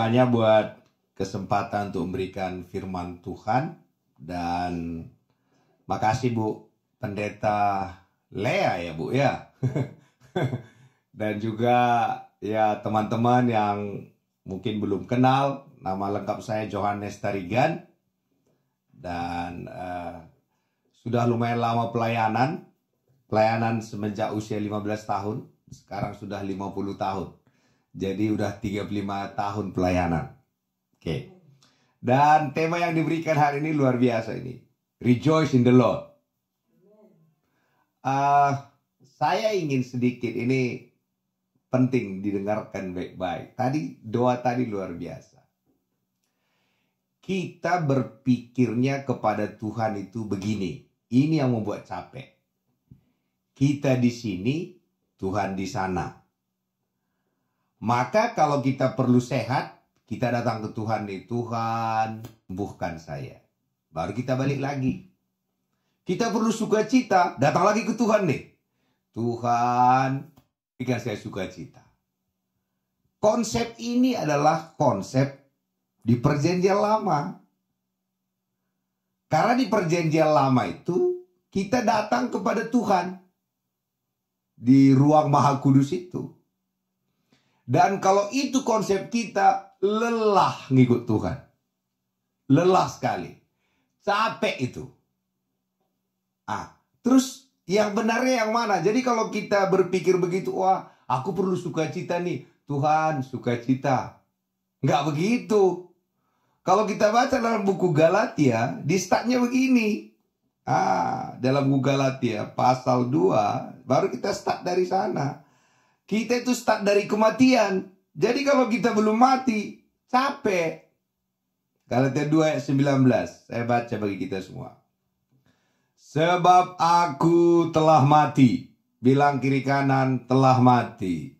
banyak buat kesempatan untuk memberikan firman Tuhan dan makasih Bu Pendeta Lea ya Bu ya. dan juga ya teman-teman yang mungkin belum kenal nama lengkap saya Johannes Tarigan dan uh, sudah lumayan lama pelayanan pelayanan semenjak usia 15 tahun sekarang sudah 50 tahun jadi udah 35 tahun pelayanan. Oke. Okay. Dan tema yang diberikan hari ini luar biasa ini. Rejoice in the Lord. Uh, saya ingin sedikit ini penting didengarkan baik-baik. Tadi doa tadi luar biasa. Kita berpikirnya kepada Tuhan itu begini. Ini yang membuat capek. Kita di sini, Tuhan di sana. Maka kalau kita perlu sehat, kita datang ke Tuhan nih, Tuhan, sembuhkan saya. Baru kita balik lagi. Kita perlu sukacita, datang lagi ke Tuhan nih. Tuhan, berikan saya sukacita. Konsep ini adalah konsep di perjanjian lama. Karena di perjanjian lama itu kita datang kepada Tuhan di ruang maha kudus itu. Dan kalau itu konsep kita, lelah ngikut Tuhan. Lelah sekali. Capek itu. Ah, terus yang benarnya yang mana? Jadi kalau kita berpikir begitu, wah aku perlu sukacita nih. Tuhan sukacita. Nggak begitu. Kalau kita baca dalam buku Galatia, di startnya begini. Ah, dalam buku Galatia pasal 2, baru kita start dari sana. Kita itu start dari kematian. Jadi kalau kita belum mati, capek. Galatia 2 ayat 19. Saya baca bagi kita semua. Sebab aku telah mati. Bilang kiri kanan telah mati.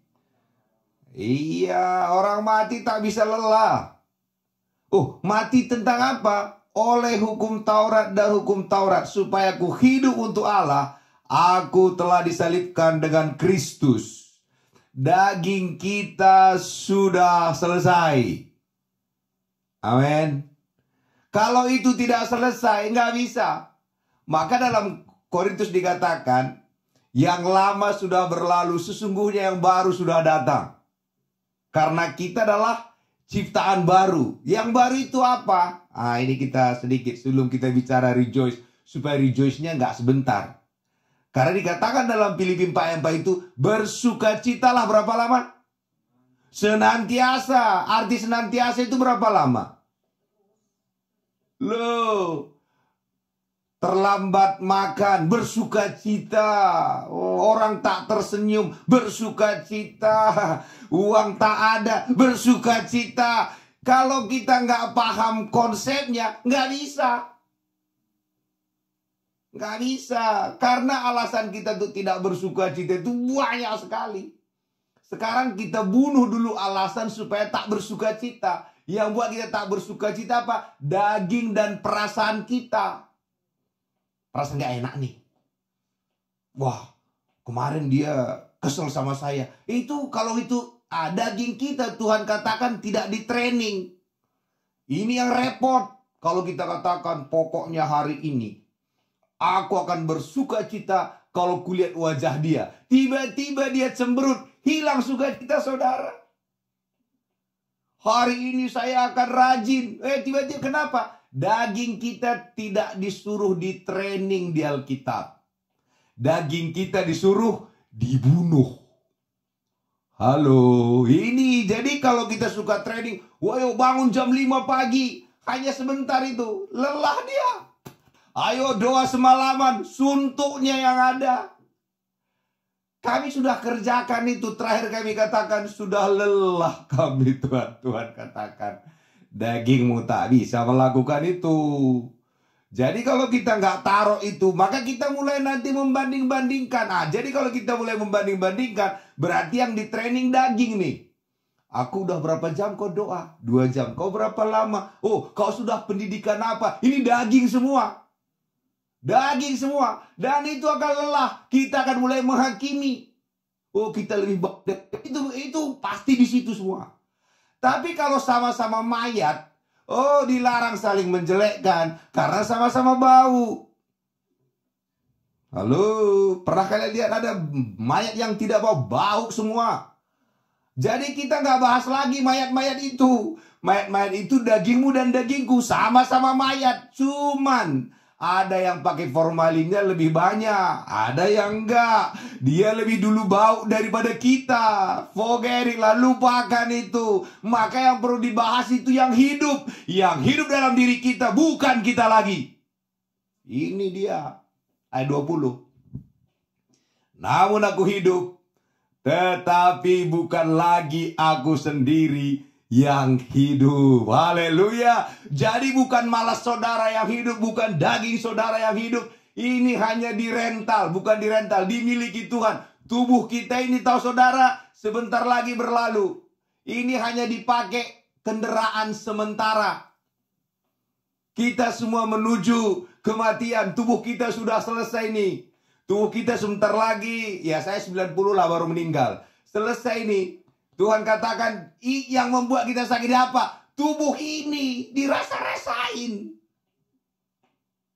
Iya, orang mati tak bisa lelah. Oh, mati tentang apa? Oleh hukum Taurat dan hukum Taurat supaya aku hidup untuk Allah, aku telah disalibkan dengan Kristus daging kita sudah selesai. Amin. Kalau itu tidak selesai, nggak bisa. Maka dalam Korintus dikatakan, yang lama sudah berlalu, sesungguhnya yang baru sudah datang. Karena kita adalah ciptaan baru. Yang baru itu apa? Ah, ini kita sedikit sebelum kita bicara rejoice. Supaya rejoice-nya nggak sebentar. Karena dikatakan dalam Filipi 4 ayat itu bersukacitalah berapa lama? Senantiasa. Arti senantiasa itu berapa lama? lo Terlambat makan, bersukacita. Orang tak tersenyum, bersukacita. Uang tak ada, bersukacita. Kalau kita nggak paham konsepnya, nggak bisa. Nggak bisa. Karena alasan kita tuh tidak bersuka cita itu banyak sekali. Sekarang kita bunuh dulu alasan supaya tak bersuka cita. Yang buat kita tak bersuka cita apa? Daging dan perasaan kita. Perasaan gak enak nih. Wah, kemarin dia kesel sama saya. Itu kalau itu ah, daging kita Tuhan katakan tidak di training. Ini yang repot. Kalau kita katakan pokoknya hari ini Aku akan bersuka cita kalau kulihat wajah dia. Tiba-tiba dia cemberut, hilang sukacita saudara. Hari ini saya akan rajin. Eh tiba-tiba kenapa? Daging kita tidak disuruh di training di Alkitab. Daging kita disuruh dibunuh. Halo, ini jadi kalau kita suka training, wah bangun jam 5 pagi, hanya sebentar itu, lelah dia. Ayo doa semalaman, suntuknya yang ada. Kami sudah kerjakan itu, terakhir kami katakan sudah lelah kami Tuhan. Tuhan katakan, dagingmu tak bisa melakukan itu. Jadi kalau kita nggak taruh itu, maka kita mulai nanti membanding-bandingkan. Ah, jadi kalau kita mulai membanding-bandingkan, berarti yang di training daging nih. Aku udah berapa jam kau doa? Dua jam. Kau berapa lama? Oh, kau sudah pendidikan apa? Ini daging semua. Daging semua. Dan itu akan lelah. Kita akan mulai menghakimi. Oh kita lebih baik. Itu, itu pasti di situ semua. Tapi kalau sama-sama mayat. Oh dilarang saling menjelekkan. Karena sama-sama bau. Lalu pernah kalian lihat ada mayat yang tidak bau bau semua. Jadi kita nggak bahas lagi mayat-mayat itu. Mayat-mayat itu dagingmu dan dagingku sama-sama mayat. Cuman ada yang pakai formalinnya lebih banyak, ada yang enggak. Dia lebih dulu bau daripada kita. Forget it lah, lupakan itu. Maka yang perlu dibahas itu yang hidup, yang hidup dalam diri kita, bukan kita lagi. Ini dia ayat 20. Namun aku hidup, tetapi bukan lagi aku sendiri, yang hidup. Haleluya. Jadi bukan malas saudara yang hidup, bukan daging saudara yang hidup. Ini hanya dirental, bukan dirental, dimiliki Tuhan. Tubuh kita ini tahu saudara, sebentar lagi berlalu. Ini hanya dipakai kendaraan sementara. Kita semua menuju kematian. Tubuh kita sudah selesai nih. Tubuh kita sebentar lagi, ya saya 90 lah baru meninggal. Selesai nih, Tuhan katakan yang membuat kita sakit apa? Tubuh ini dirasa-rasain.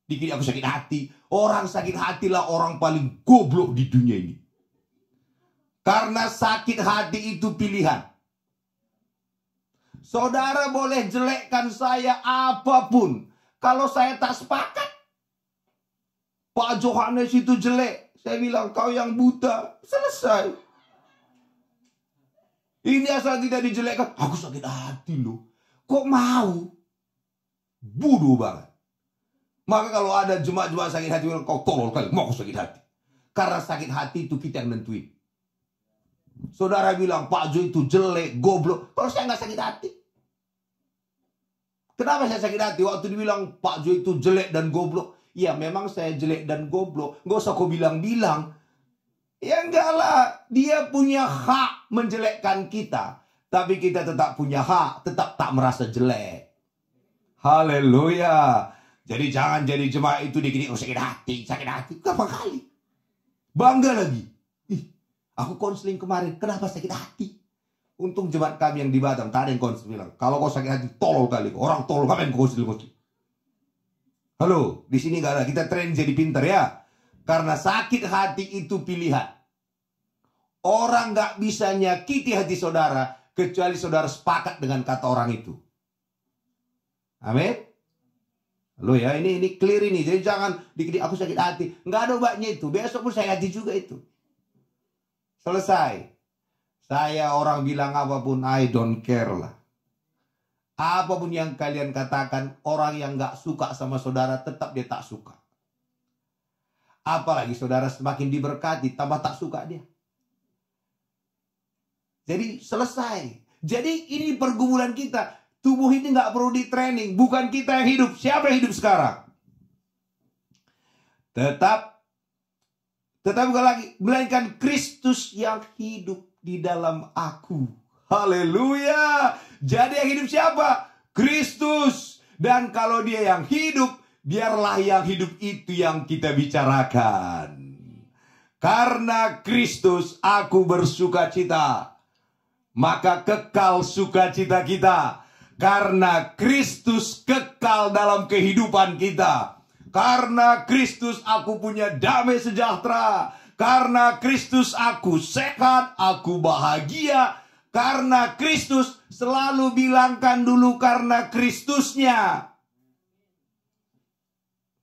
Dikit aku sakit hati. Orang sakit hatilah orang paling goblok di dunia ini. Karena sakit hati itu pilihan. Saudara boleh jelekkan saya apapun. Kalau saya tak sepakat. Pak Johannes itu jelek. Saya bilang kau yang buta. Selesai. Ini asal kita dijelekkan. Aku sakit hati loh. Kok mau? Budu banget. Maka kalau ada jemaat-jemaat sakit hati, kau tolol kali. Mau aku sakit hati. Karena sakit hati itu kita yang nentuin. Saudara bilang, Pak Jo itu jelek, goblok. Terus saya nggak sakit hati. Kenapa saya sakit hati? Waktu dibilang, Pak Jo itu jelek dan goblok. Ya memang saya jelek dan goblok. Gak usah kau bilang-bilang. Ya enggak lah, dia punya hak menjelekkan kita. Tapi kita tetap punya hak, tetap tak merasa jelek. Haleluya. Jadi jangan jadi jemaah itu dikit oh, sakit hati, sakit hati. Berapa kali? Bangga lagi. Ih, aku konseling kemarin, kenapa sakit hati? Untung jemaat kami yang di Batam, tak ada yang konseling bilang, kalau kau sakit hati, tolol kali. Orang tolol, ngapain kau konseling-konseling? Halo, di sini gak ada. Kita tren jadi pinter ya. Karena sakit hati itu pilihan. Orang gak bisa nyakiti hati saudara kecuali saudara sepakat dengan kata orang itu. Amin. Lo ya ini ini clear ini. Jadi jangan dikit aku sakit hati. Nggak ada obatnya itu. Besok pun saya hati juga itu. Selesai. Saya orang bilang apapun I don't care lah. Apapun yang kalian katakan, orang yang gak suka sama saudara tetap dia tak suka. Apalagi saudara semakin diberkati, tambah tak suka dia. Jadi selesai. Jadi ini pergumulan kita. Tubuh ini nggak perlu di training. Bukan kita yang hidup. Siapa yang hidup sekarang? Tetap. Tetap bukan lagi. Melainkan Kristus yang hidup di dalam aku. Haleluya. Jadi yang hidup siapa? Kristus. Dan kalau dia yang hidup, biarlah yang hidup itu yang kita bicarakan. Karena Kristus aku bersuka cita maka kekal sukacita kita karena Kristus kekal dalam kehidupan kita. Karena Kristus aku punya damai sejahtera. Karena Kristus aku sehat, aku bahagia. Karena Kristus selalu bilangkan dulu karena Kristusnya.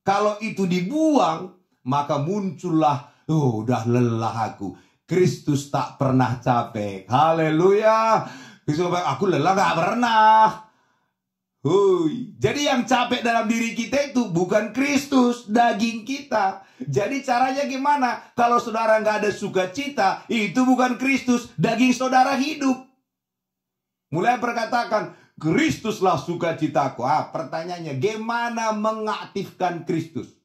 Kalau itu dibuang, maka muncullah, oh udah lelah aku Kristus tak pernah capek. Haleluya. Aku lelah gak pernah. Hui. Jadi yang capek dalam diri kita itu bukan Kristus, daging kita. Jadi caranya gimana? Kalau saudara nggak ada sukacita, itu bukan Kristus, daging saudara hidup. Mulai perkatakan, Kristuslah sukacitaku. Ah, pertanyaannya, gimana mengaktifkan Kristus?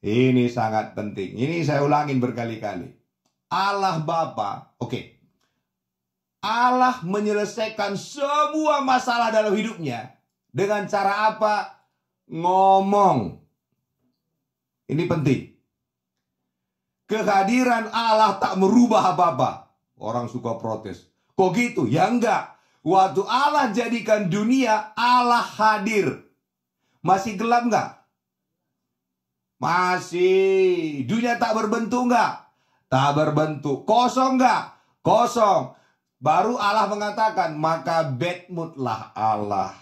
Ini sangat penting. Ini saya ulangin berkali-kali. Allah Bapa, oke. Okay. Allah menyelesaikan semua masalah dalam hidupnya dengan cara apa? Ngomong. Ini penting. Kehadiran Allah tak merubah apa-apa. Orang suka protes. Kok gitu? Ya enggak. Waktu Allah jadikan dunia, Allah hadir. Masih gelap enggak? Masih. Dunia tak berbentuk nggak? Tak berbentuk. Kosong nggak? Kosong. Baru Allah mengatakan, maka bedmutlah Allah.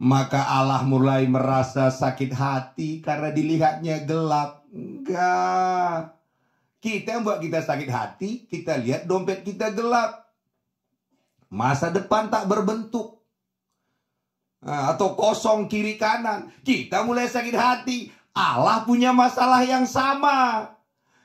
Maka Allah mulai merasa sakit hati karena dilihatnya gelap. Enggak. Kita yang buat kita sakit hati, kita lihat dompet kita gelap. Masa depan tak berbentuk. Ah, atau kosong kiri kanan. Kita mulai sakit hati. Allah punya masalah yang sama.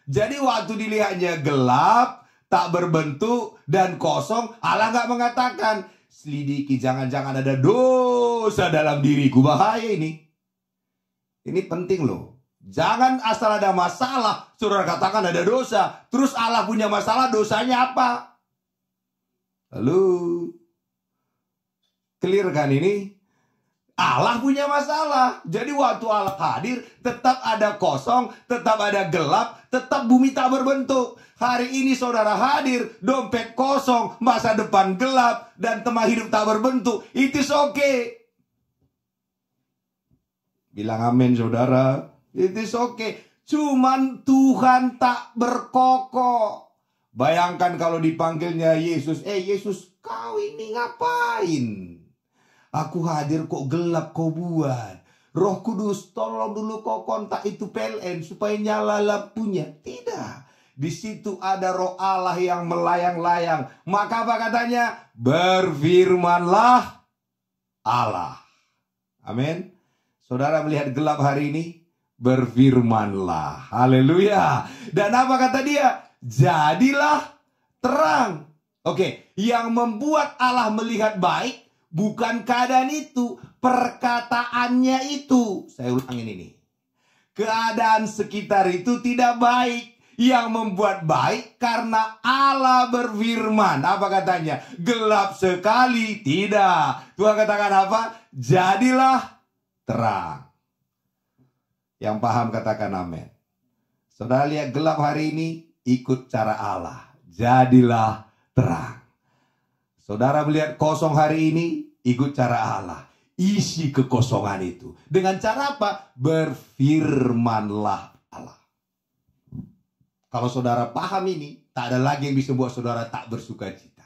Jadi waktu dilihatnya gelap, tak berbentuk dan kosong, Allah gak mengatakan selidiki jangan-jangan ada dosa dalam diriku bahaya ini. Ini penting loh. Jangan asal ada masalah, suruh katakan ada dosa. Terus Allah punya masalah, dosanya apa? Lalu, clear kan ini? Allah punya masalah. Jadi waktu Allah hadir, tetap ada kosong, tetap ada gelap, tetap bumi tak berbentuk. Hari ini saudara hadir, dompet kosong, masa depan gelap, dan teman hidup tak berbentuk. Itu okay. Bilang amin saudara. Itu okay. Cuman Tuhan tak berkokok. Bayangkan kalau dipanggilnya Yesus. Eh Yesus kau ini ngapain? Aku hadir kok gelap kau buat. Roh Kudus tolong dulu kau kontak itu PLN supaya nyala lampunya. Tidak. Di situ ada roh Allah yang melayang-layang. Maka apa katanya? Berfirmanlah Allah. Amin. Saudara melihat gelap hari ini? Berfirmanlah. Haleluya. Dan apa kata dia? Jadilah terang. Oke, yang membuat Allah melihat baik Bukan keadaan itu, perkataannya itu. Saya ulangin ini. Keadaan sekitar itu tidak baik. Yang membuat baik karena Allah berfirman. Apa katanya? Gelap sekali. Tidak. Tuhan katakan apa? Jadilah terang. Yang paham katakan amin. Saudara lihat gelap hari ini, ikut cara Allah. Jadilah terang. Saudara melihat kosong hari ini, ikut cara Allah. Isi kekosongan itu. Dengan cara apa? Berfirmanlah Allah. Kalau saudara paham ini, tak ada lagi yang bisa buat saudara tak bersuka cita.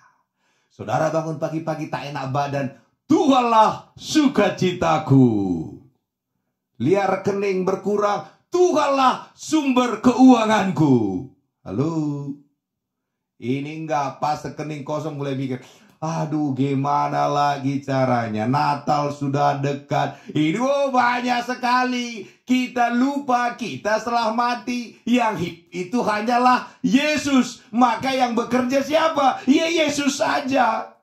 Saudara bangun pagi-pagi tak enak badan, Tuhanlah sukacitaku. Liar rekening berkurang, Tuhanlah sumber keuanganku. Halo. Ini enggak pas rekening kosong mulai mikir, Aduh, gimana lagi caranya? Natal sudah dekat. Ini oh, banyak sekali. Kita lupa kita setelah mati. Yang itu hanyalah Yesus. Maka yang bekerja siapa? Ya Yesus saja.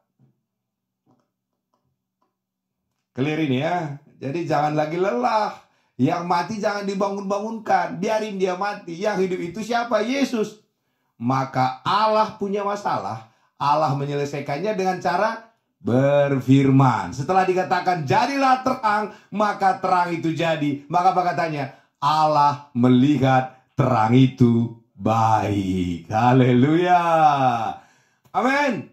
Clear ini ya. Jadi jangan lagi lelah. Yang mati jangan dibangun-bangunkan. Biarin dia mati. Yang hidup itu siapa? Yesus. Maka Allah punya masalah Allah menyelesaikannya dengan cara berfirman. Setelah dikatakan jadilah terang, maka terang itu jadi. Maka katanya Allah melihat terang itu baik. Haleluya. Amin.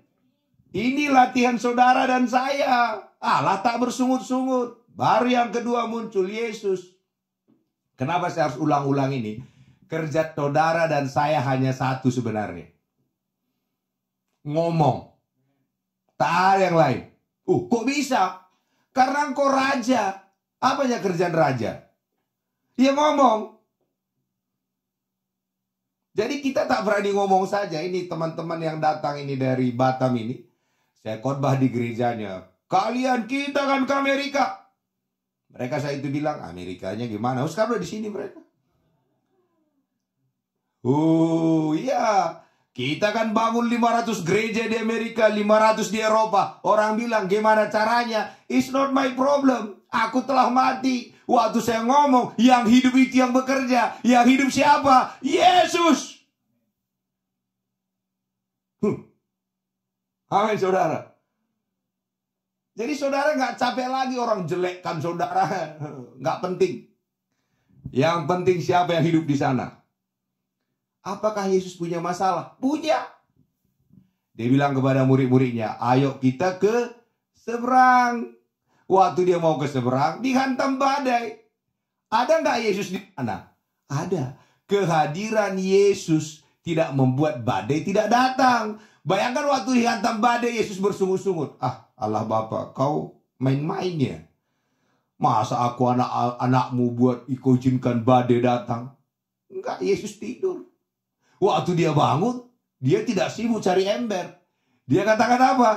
Ini latihan saudara dan saya. Allah tak bersungut-sungut. Baru yang kedua muncul Yesus. Kenapa saya harus ulang-ulang ini? Kerja saudara dan saya hanya satu sebenarnya ngomong. Tak ada yang lain. Uh, kok bisa? Karena engkau raja. apa aja kerjaan raja? Dia ya ngomong. Jadi kita tak berani ngomong saja. Ini teman-teman yang datang ini dari Batam ini. Saya khotbah di gerejanya. Kalian kita kan ke Amerika. Mereka saya itu bilang, Amerikanya gimana? Oh, sekarang udah di sini mereka. Oh uh, iya, kita kan bangun 500 gereja di Amerika, 500 di Eropa. Orang bilang, gimana caranya? It's not my problem. Aku telah mati. Waktu saya ngomong, yang hidup itu yang bekerja. Yang hidup siapa? Yesus. Huh. Hmm. Amin, saudara. Jadi saudara nggak capek lagi orang jelekkan saudara. Nggak penting. Yang penting siapa yang hidup di sana. Apakah Yesus punya masalah? Punya. Dia bilang kepada murid-muridnya, ayo kita ke seberang. Waktu dia mau ke seberang, dihantam badai. Ada nggak Yesus di mana? Ada. Kehadiran Yesus tidak membuat badai tidak datang. Bayangkan waktu dihantam badai Yesus bersungut-sungut. Ah, Allah Bapa, kau main mainnya ya. Masa aku anak anakmu buat izinkan badai datang? Enggak, Yesus tidur. Waktu dia bangun, dia tidak sibuk cari ember. Dia katakan apa?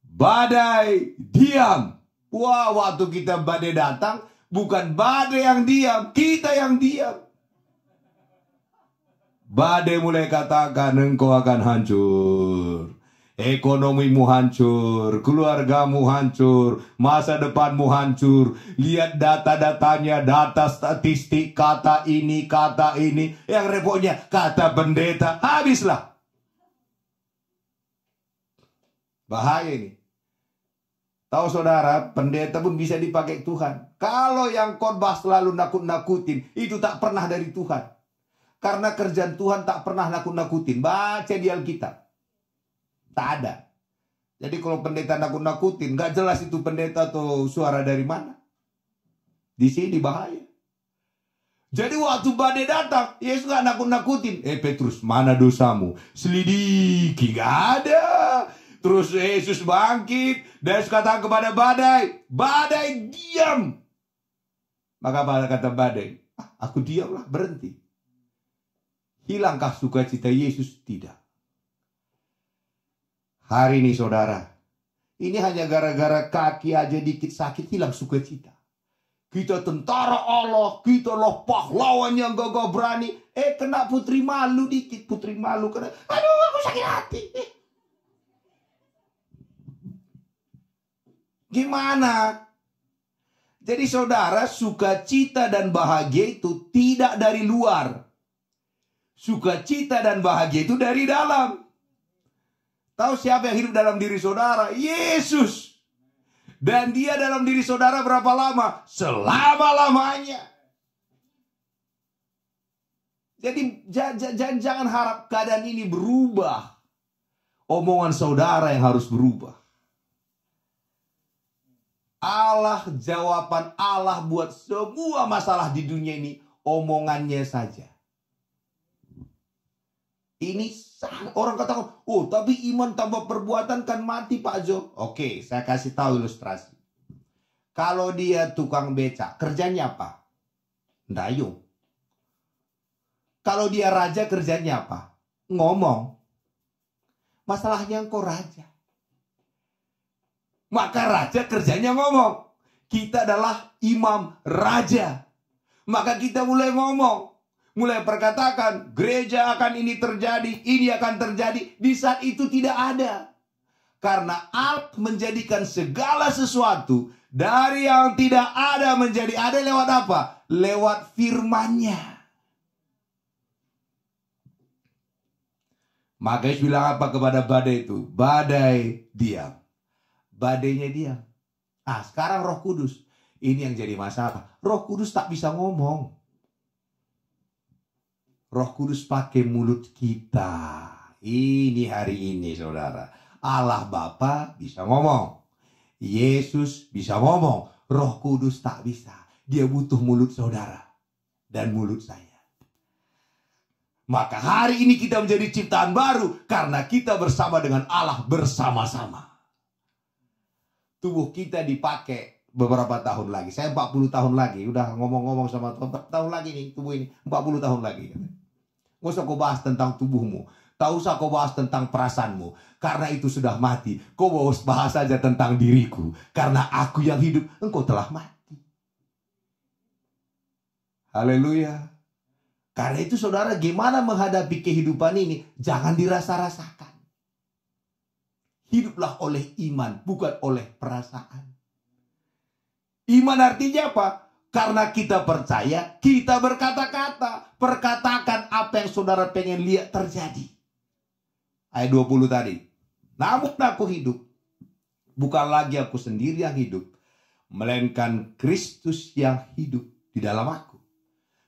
Badai diam. Wah, waktu kita badai datang, bukan badai yang diam, kita yang diam. Badai mulai katakan engkau akan hancur ekonomimu hancur, keluargamu hancur, masa depanmu hancur. Lihat data-datanya, data statistik, kata ini, kata ini. Yang repotnya, kata pendeta, habislah. Bahaya ini. Tahu saudara, pendeta pun bisa dipakai Tuhan. Kalau yang khotbah selalu nakut-nakutin, itu tak pernah dari Tuhan. Karena kerjaan Tuhan tak pernah nakut-nakutin. Baca di Alkitab. Tak ada. Jadi kalau pendeta nakut-nakutin, gak jelas itu pendeta atau suara dari mana. Di sini bahaya. Jadi waktu badai datang, Yesus gak nakut-nakutin. Eh Petrus, mana dosamu? Selidiki, gak ada. Terus Yesus bangkit, dan Yesus kata kepada badai, badai diam. Maka pada kata badai, ah, aku diamlah, berhenti. Hilangkah sukacita Yesus? Tidak hari ini saudara. Ini hanya gara-gara kaki aja dikit sakit hilang sukacita. Kita tentara Allah, kita loh pahlawan yang gagah berani. Eh kena putri malu dikit, putri malu kena. Aduh aku sakit hati. Eh. Gimana? Jadi saudara, sukacita dan bahagia itu tidak dari luar. Sukacita dan bahagia itu dari dalam. Tahu siapa yang hidup dalam diri saudara? Yesus. Dan dia dalam diri saudara berapa lama? Selama-lamanya. Jadi jangan, jangan harap keadaan ini berubah. Omongan saudara yang harus berubah. Allah jawaban Allah buat semua masalah di dunia ini omongannya saja. Ini orang kata, oh tapi iman tambah perbuatan kan mati Pak Jo. Oke, saya kasih tahu ilustrasi. Kalau dia tukang beca, kerjanya apa? Dayung. Kalau dia raja, kerjanya apa? Ngomong. Masalahnya engkau raja. Maka raja kerjanya ngomong. Kita adalah imam raja. Maka kita mulai ngomong mulai perkatakan gereja akan ini terjadi, ini akan terjadi. Di saat itu tidak ada. Karena Allah menjadikan segala sesuatu dari yang tidak ada menjadi ada lewat apa? Lewat firmannya. Makanya bilang apa kepada badai itu? Badai diam. Badainya diam. Ah, sekarang roh kudus. Ini yang jadi masalah. Roh kudus tak bisa ngomong. Roh Kudus pakai mulut kita. Ini hari ini saudara. Allah Bapa bisa ngomong. Yesus bisa ngomong. Roh Kudus tak bisa. Dia butuh mulut saudara dan mulut saya. Maka hari ini kita menjadi ciptaan baru karena kita bersama dengan Allah bersama-sama. Tubuh kita dipakai beberapa tahun lagi. Saya 40 tahun lagi, udah ngomong-ngomong sama Tuhan, tahun lagi nih tubuh ini, 40 tahun lagi. Gak usah kau bahas tentang tubuhmu. Tak usah kau bahas tentang perasaanmu. Karena itu sudah mati. Kau bahas saja tentang diriku. Karena aku yang hidup, engkau telah mati. Haleluya. Karena itu saudara gimana menghadapi kehidupan ini? Jangan dirasa-rasakan. Hiduplah oleh iman, bukan oleh perasaan. Iman artinya apa? Karena kita percaya, kita berkata-kata. Perkatakan apa yang saudara pengen lihat terjadi. Ayat 20 tadi. Namun aku hidup. Bukan lagi aku sendiri yang hidup. Melainkan Kristus yang hidup di dalam aku.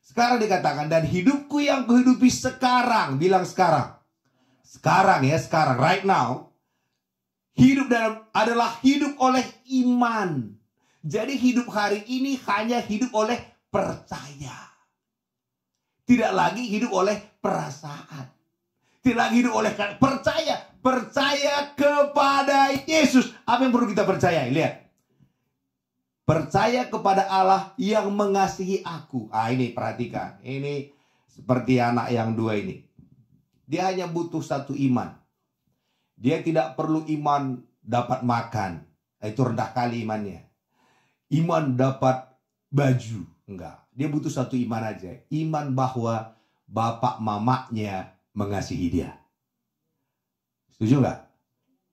Sekarang dikatakan, dan hidupku yang kuhidupi sekarang. Bilang sekarang. Sekarang ya, sekarang. Right now. Hidup dalam adalah hidup oleh iman jadi hidup hari ini hanya hidup oleh percaya. Tidak lagi hidup oleh perasaan. Tidak lagi hidup oleh percaya. Percaya kepada Yesus. Apa yang perlu kita percaya? Lihat. Percaya kepada Allah yang mengasihi aku. Ah ini perhatikan. Ini seperti anak yang dua ini. Dia hanya butuh satu iman. Dia tidak perlu iman dapat makan. Itu rendah kali imannya iman dapat baju. Enggak. Dia butuh satu iman aja. Iman bahwa bapak mamaknya mengasihi dia. Setuju nggak?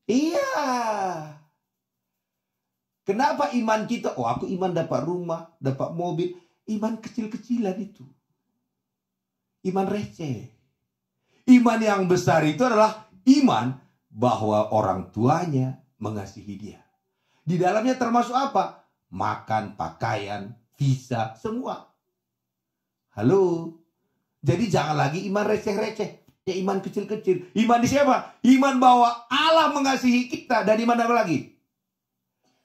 Iya. Kenapa iman kita? Oh aku iman dapat rumah, dapat mobil. Iman kecil-kecilan itu. Iman receh. Iman yang besar itu adalah iman bahwa orang tuanya mengasihi dia. Di dalamnya termasuk apa? makan, pakaian, visa, semua. Halo. Jadi jangan lagi iman receh-receh. Ya iman kecil-kecil. Iman di siapa? Iman bahwa Allah mengasihi kita. Dan iman apa lagi?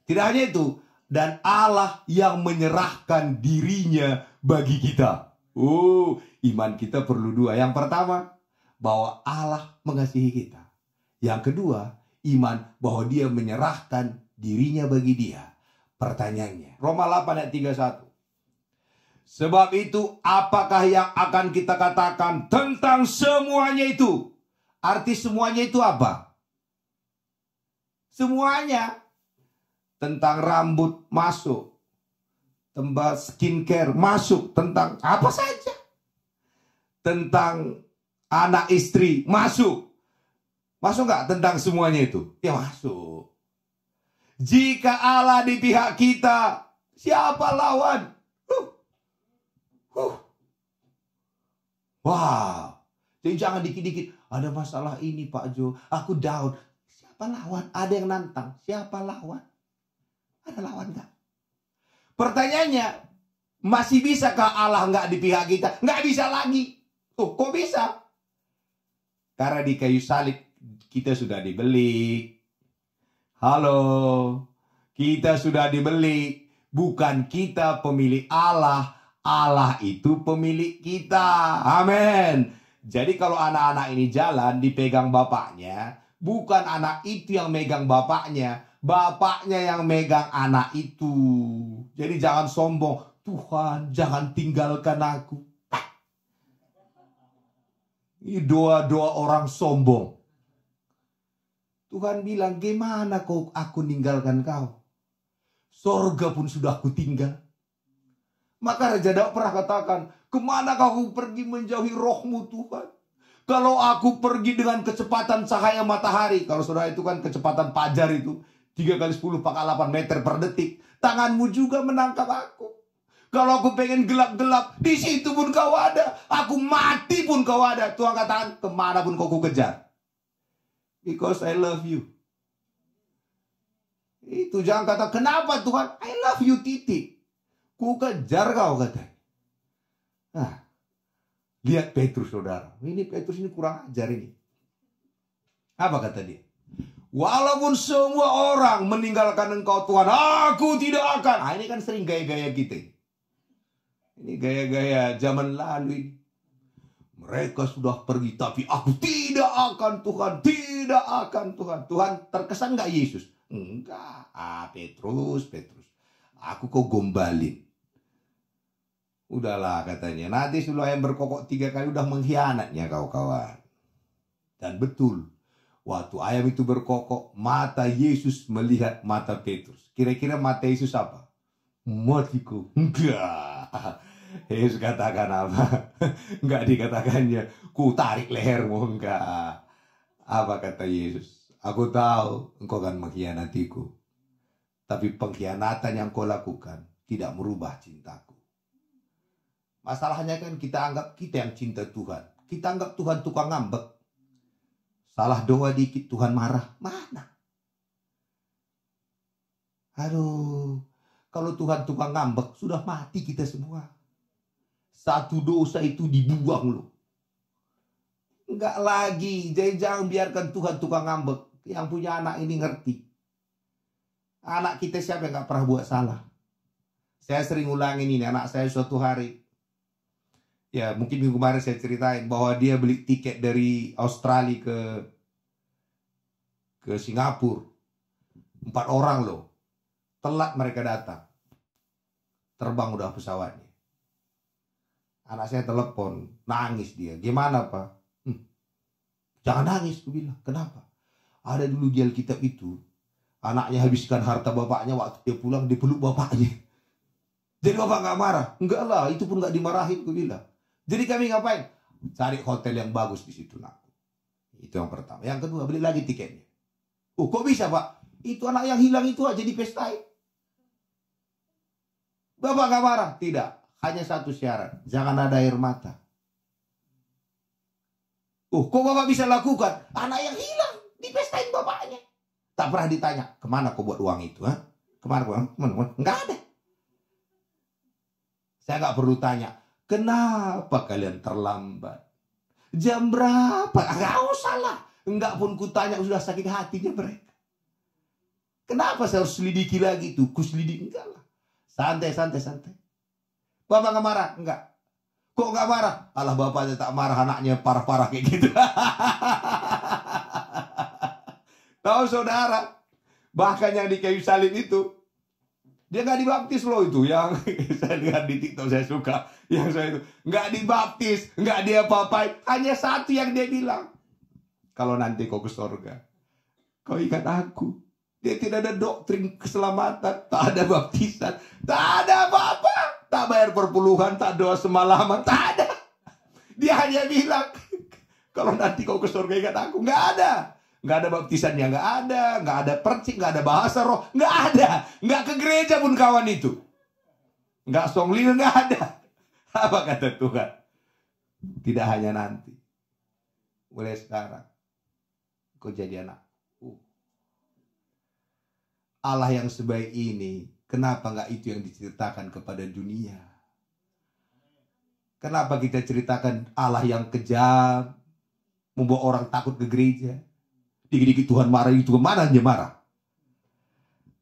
Tidak hanya itu. Dan Allah yang menyerahkan dirinya bagi kita. Oh, iman kita perlu dua. Yang pertama, bahwa Allah mengasihi kita. Yang kedua, iman bahwa dia menyerahkan dirinya bagi dia pertanyaannya. Roma 8 ayat 31. Sebab itu apakah yang akan kita katakan tentang semuanya itu? Arti semuanya itu apa? Semuanya. Tentang rambut masuk. Tentang skincare masuk. Tentang apa saja. Tentang anak istri masuk. Masuk nggak tentang semuanya itu? Ya masuk. Jika Allah di pihak kita, siapa lawan? Huh. Huh. Wow. Jadi jangan dikit-dikit, ada masalah ini Pak Jo, aku down. Siapa lawan? Ada yang nantang. Siapa lawan? Ada lawan gak? Pertanyaannya, masih bisa ke Allah nggak di pihak kita? Nggak bisa lagi. Tuh, oh, kok bisa? Karena di kayu salib kita sudah dibeli, Halo, kita sudah dibeli, bukan kita pemilik Allah, Allah itu pemilik kita. Amin. Jadi kalau anak-anak ini jalan dipegang bapaknya, bukan anak itu yang megang bapaknya, bapaknya yang megang anak itu. Jadi jangan sombong, Tuhan jangan tinggalkan aku. Ini doa-doa orang sombong. Tuhan bilang, gimana kau aku ninggalkan kau? Sorga pun sudah aku tinggal. Maka Raja Daud pernah katakan, kemana kau pergi menjauhi rohmu Tuhan? Kalau aku pergi dengan kecepatan cahaya matahari, kalau saudara itu kan kecepatan pajar itu, 3 kali 10 pakai 8 meter per detik, tanganmu juga menangkap aku. Kalau aku pengen gelap-gelap, di situ pun kau ada. Aku mati pun kau ada. Tuhan katakan, kemana pun kau kejar because I love you. Itu jangan kata kenapa Tuhan? I love you titik. Ku kejar kau katanya. Nah, lihat Petrus saudara. Ini Petrus ini kurang ajar ini. Apa kata dia? Walaupun semua orang meninggalkan engkau Tuhan, aku tidak akan. Nah, ini kan sering gaya-gaya kita. Ini gaya-gaya zaman lalu ini mereka sudah pergi tapi aku tidak akan Tuhan, tidak akan Tuhan. Tuhan terkesan nggak Yesus? Enggak. Ah, Petrus, Petrus. Aku kok gombalin. Udahlah katanya. Nanti sudah yang berkokok tiga kali udah mengkhianatnya kau kawan. Dan betul. Waktu ayam itu berkokok, mata Yesus melihat mata Petrus. Kira-kira mata Yesus apa? Matiku. Enggak. Yesus eh, katakan apa? Enggak dikatakannya, ku tarik lehermu, enggak. Apa kata Yesus? Aku tahu engkau akan mengkhianatiku. Tapi pengkhianatan yang kau lakukan tidak merubah cintaku. Masalahnya kan kita anggap kita yang cinta Tuhan. Kita anggap Tuhan tukang ngambek. Salah doa dikit Tuhan marah. Mana? Aduh, kalau Tuhan tukang ngambek sudah mati kita semua. Satu dosa itu dibuang lo, Enggak lagi. Jadi jangan biarkan Tuhan tukang ngambek. Yang punya anak ini ngerti. Anak kita siapa yang gak pernah buat salah. Saya sering ulang ini anak saya suatu hari. Ya mungkin minggu kemarin saya ceritain bahwa dia beli tiket dari Australia ke ke Singapura. Empat orang loh. Telat mereka datang. Terbang udah pesawatnya anak saya telepon nangis dia gimana pak hm, jangan nangis aku bilang kenapa ada dulu di Alkitab itu anaknya habiskan harta bapaknya waktu dia pulang dipeluk bapaknya jadi bapak nggak marah enggak lah itu pun nggak dimarahin aku bilang jadi kami ngapain cari hotel yang bagus di situ nak itu yang pertama yang kedua beli lagi tiketnya oh kok bisa pak itu anak yang hilang itu aja dipestai bapak gak marah tidak hanya satu syarat, jangan ada air mata. Uh, kok bapak bisa lakukan? Anak yang hilang, dipestain bapaknya. Tak pernah ditanya, kemana kau buat uang itu? Ha? Kemana kau? Kemana, kemana? Enggak ada. Saya gak perlu tanya, kenapa kalian terlambat? Jam berapa? Enggak ah, usah lah. Enggak pun kutanya sudah sakit hatinya mereka. Kenapa saya harus selidiki lagi itu? Kuselidiki enggak lah. Santai, santai, santai. Bapak nggak marah? Enggak. Kok nggak marah? Allah bapaknya tak marah anaknya parah-parah kayak gitu. Tahu saudara, bahkan yang di kayu salib itu dia nggak dibaptis loh itu yang saya lihat di TikTok saya suka yang saya itu nggak dibaptis, nggak dia apa. hanya satu yang dia bilang kalau nanti kau ke sorga kau ingat aku. Dia tidak ada doktrin keselamatan, tak ada baptisan, tak ada apa-apa. Tak bayar perpuluhan, tak doa semalaman, tak ada. Dia hanya bilang, kalau nanti kau ke surga ingat aku. Nggak ada. Nggak ada baptisannya, nggak ada. Nggak ada percik, nggak ada bahasa roh. Nggak ada. Nggak ke gereja pun kawan itu. Nggak songlin, nggak ada. Apa kata Tuhan? Tidak hanya nanti. Mulai sekarang. Kau jadi anak. Allah yang sebaik ini Kenapa nggak itu yang diceritakan kepada dunia? Kenapa kita ceritakan Allah yang kejam, membuat orang takut ke gereja? Dikit-dikit Tuhan marah itu kemana dia marah?